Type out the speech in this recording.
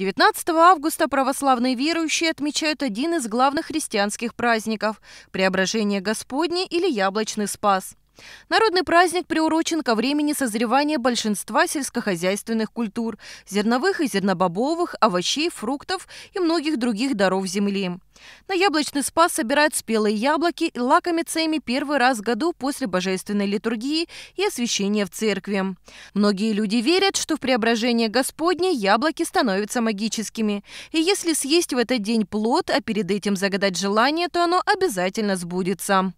19 августа православные верующие отмечают один из главных христианских праздников – Преображение Господне или Яблочный Спас. Народный праздник приурочен ко времени созревания большинства сельскохозяйственных культур – зерновых и зернобобовых, овощей, фруктов и многих других даров земли. На яблочный спас собирают спелые яблоки и лакомятся ими первый раз в году после божественной литургии и освящения в церкви. Многие люди верят, что в преображение Господне яблоки становятся магическими. И если съесть в этот день плод, а перед этим загадать желание, то оно обязательно сбудется.